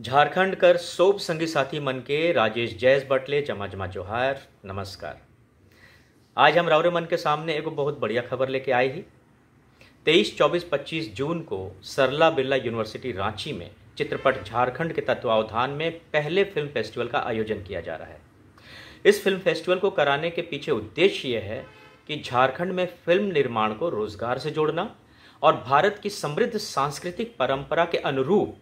झारखंड कर सोप संगी साथी मन के राजेश जयस बटले जमा जमा जोहार नमस्कार आज हम रावरे मन के सामने एक बहुत बढ़िया खबर लेके आए ही तेईस चौबीस पच्चीस जून को सरला बिरला यूनिवर्सिटी रांची में चित्रपट झारखंड के तत्वावधान में पहले फिल्म फेस्टिवल का आयोजन किया जा रहा है इस फिल्म फेस्टिवल को कराने के पीछे उद्देश्य यह है कि झारखंड में फिल्म निर्माण को रोजगार से जोड़ना और भारत की समृद्ध सांस्कृतिक परंपरा के अनुरूप